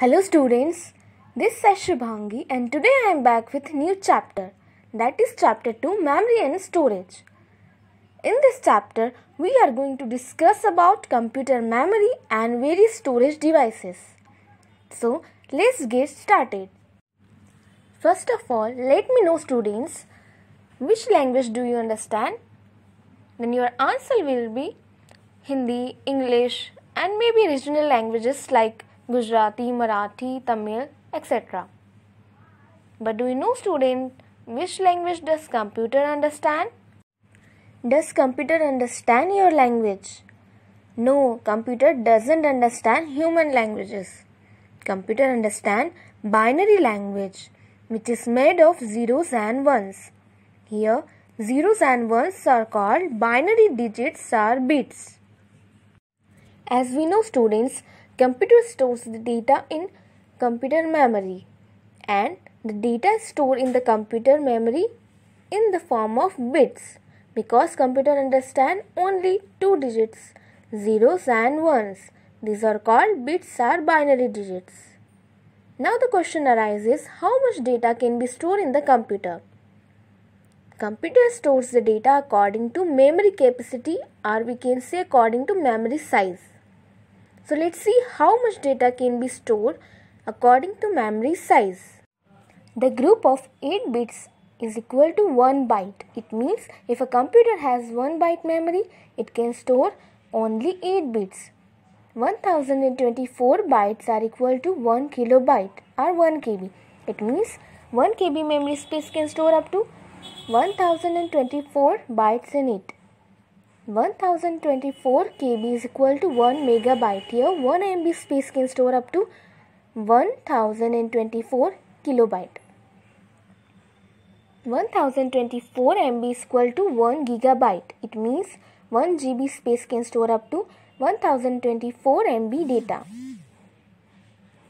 Hello students, this is Shubhangi and today I am back with new chapter that is chapter 2 memory and storage. In this chapter we are going to discuss about computer memory and various storage devices. So let's get started. First of all let me know students which language do you understand? Then your answer will be Hindi, English and maybe regional languages like Gujarati, Marathi, Tamil, etc. But do you know, student, which language does computer understand? Does computer understand your language? No, computer doesn't understand human languages. Computer understand binary language, which is made of zeros and ones. Here, zeros and ones are called binary digits or bits. As we know students, Computer stores the data in computer memory and the data is stored in the computer memory in the form of bits because computer understand only two digits zeros and ones these are called bits are binary digits now the question arises how much data can be stored in the computer computer stores the data according to memory capacity or we can say according to memory size so let's see how much data can be stored according to memory size. The group of 8 bits is equal to 1 byte. It means if a computer has 1 byte memory, it can store only 8 bits. 1024 bytes are equal to 1 kilobyte or 1 KB. It means 1 KB memory space can store up to 1024 bytes in it. 1024 KB is equal to 1 megabyte. Here 1 MB space can store up to 1024 kilobyte. 1024 MB is equal to 1 gigabyte. It means 1 GB space can store up to 1024 MB data.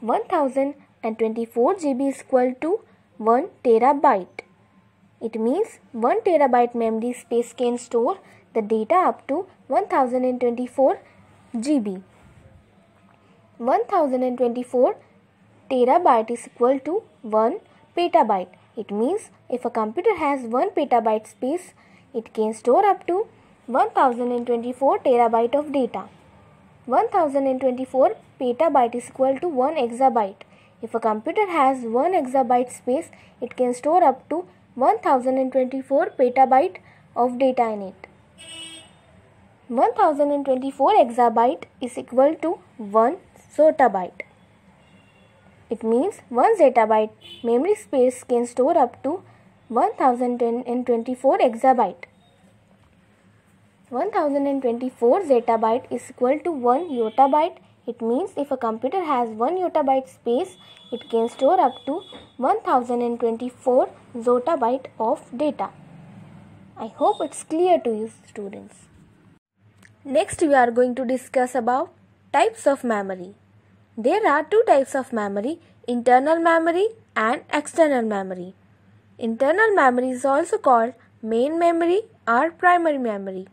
1024 GB is equal to 1 terabyte. It means 1 terabyte memory space can store the data up to 1024 GB. 1024 terabyte is equal to 1 petabyte. It means if a computer has 1 petabyte space, it can store up to 1024 terabyte of data. 1024 petabyte is equal to 1 exabyte. If a computer has 1 exabyte space, it can store up to 1024 petabyte of data in it. 1024 exabyte is equal to 1 zotabyte. It means 1 zettabyte memory space can store up to 1024 exabyte. 1024 zettabyte is equal to 1 yottabyte. It means if a computer has 1 yottabyte space, it can store up to 1024 zottabyte of data. I hope it's clear to you students. Next we are going to discuss about types of memory. There are two types of memory, internal memory and external memory. Internal memory is also called main memory or primary memory.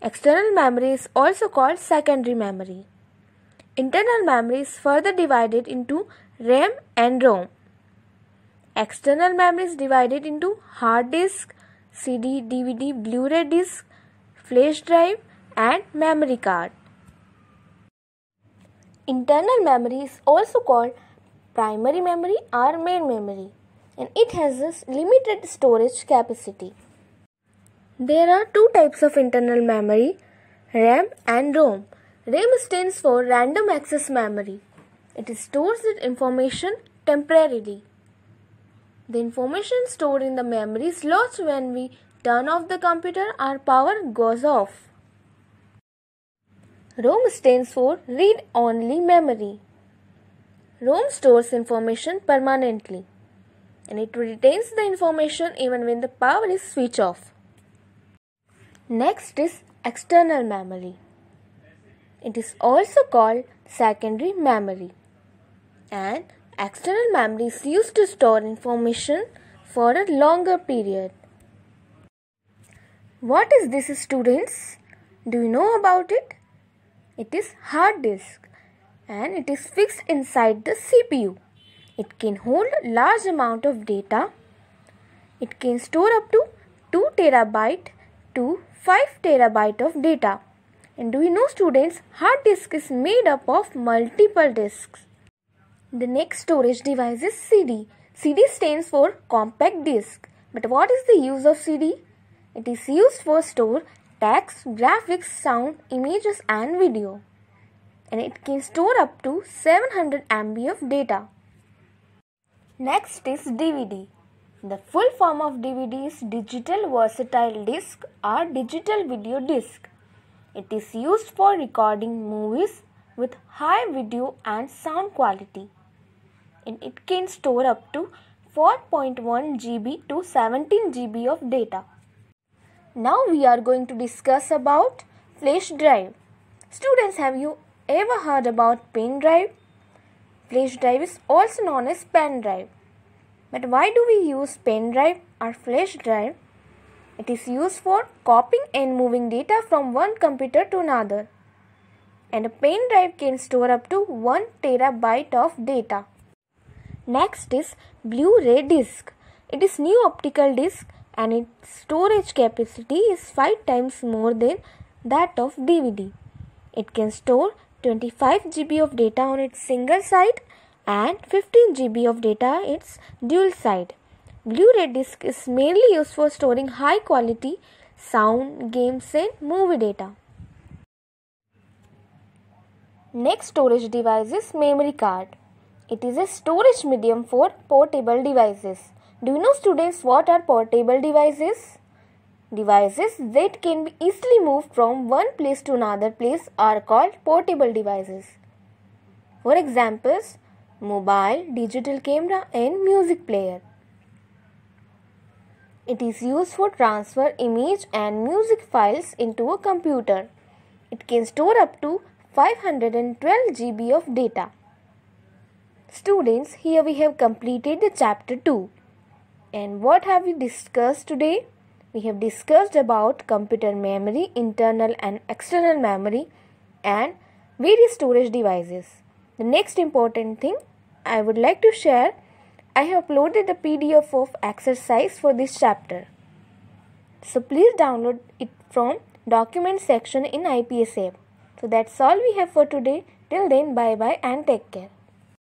External memory is also called secondary memory. Internal memory is further divided into RAM and ROM. External memory is divided into hard disk, CD, DVD, Blu-ray disk, flash drive, and memory card. Internal memory is also called primary memory or main memory and it has this limited storage capacity. There are two types of internal memory RAM and ROM. RAM stands for random access memory. It stores the information temporarily. The information stored in the memory is lost when we turn off the computer or power goes off. ROM stands for Read Only Memory. ROM stores information permanently and it retains the information even when the power is switched off. Next is external memory. It is also called secondary memory. And external memory is used to store information for a longer period. What is this students? Do you know about it? It is hard disk and it is fixed inside the CPU. It can hold large amount of data. It can store up to 2 terabyte to 5 terabyte of data. And do you know students, hard disk is made up of multiple disks. The next storage device is CD. CD stands for compact disc. But what is the use of CD? It is used for store text, graphics, sound, images, and video. And it can store up to 700 MB of data. Next is DVD. The full form of DVD is Digital Versatile Disc or Digital Video Disc. It is used for recording movies with high video and sound quality. And it can store up to 4.1 GB to 17 GB of data. Now we are going to discuss about flash drive. Students, have you ever heard about pen drive? Flash drive is also known as pen drive. But why do we use pen drive or flash drive? It is used for copying and moving data from one computer to another. And a pen drive can store up to 1 terabyte of data. Next is Blu-ray disc. It is new optical disc and its storage capacity is 5 times more than that of DVD. It can store 25 GB of data on its single side and 15 GB of data its dual side. Blu-ray disc is mainly used for storing high quality sound, games and movie data. Next storage device is memory card. It is a storage medium for portable devices. Do you know students what are portable devices? Devices that can be easily moved from one place to another place are called portable devices. For examples, mobile, digital camera and music player. It is used for transfer image and music files into a computer. It can store up to 512 GB of data. Students, here we have completed the chapter 2. And what have we discussed today? We have discussed about computer memory, internal and external memory, and various storage devices. The next important thing I would like to share I have uploaded the PDF of exercise for this chapter. So please download it from document section in IPS app. So that's all we have for today. Till then, bye bye and take care.